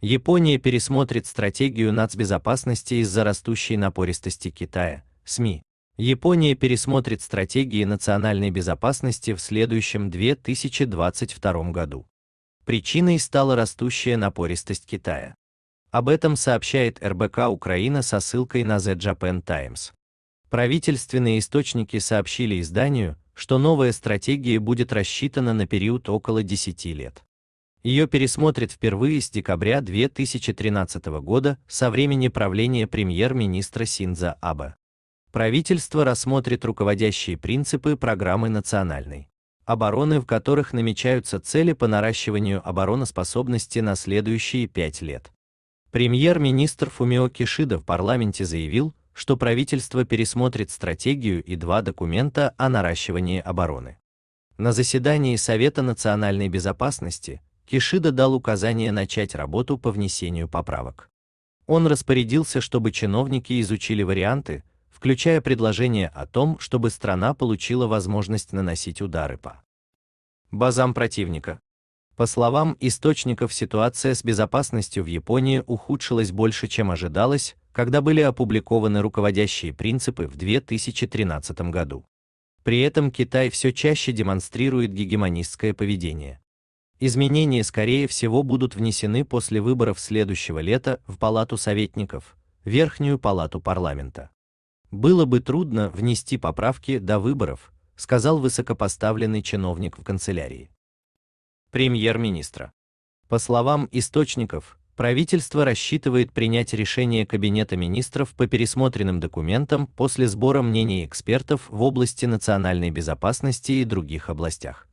Япония пересмотрит стратегию нацбезопасности из-за растущей напористости Китая. СМИ. Япония пересмотрит стратегии национальной безопасности в следующем 2022 году. Причиной стала растущая напористость Китая. Об этом сообщает РБК Украина со ссылкой на The Japan Times. Правительственные источники сообщили изданию, что новая стратегия будет рассчитана на период около 10 лет. Ее пересмотрят впервые с декабря 2013 года со времени правления премьер-министра Синза Абе. Правительство рассмотрит руководящие принципы программы национальной обороны, в которых намечаются цели по наращиванию обороноспособности на следующие пять лет. Премьер-министр Фумио Кишида в парламенте заявил, что правительство пересмотрит стратегию и два документа о наращивании обороны. На заседании Совета национальной безопасности Кишида дал указание начать работу по внесению поправок. Он распорядился, чтобы чиновники изучили варианты, включая предложение о том, чтобы страна получила возможность наносить удары по базам противника. По словам источников, ситуация с безопасностью в Японии ухудшилась больше, чем ожидалось, когда были опубликованы руководящие принципы в 2013 году. При этом Китай все чаще демонстрирует гегемонистское поведение. Изменения, скорее всего, будут внесены после выборов следующего лета в Палату советников, Верхнюю палату парламента. Было бы трудно внести поправки до выборов, сказал высокопоставленный чиновник в канцелярии. Премьер-министра. По словам источников, правительство рассчитывает принять решение Кабинета министров по пересмотренным документам после сбора мнений экспертов в области национальной безопасности и других областях.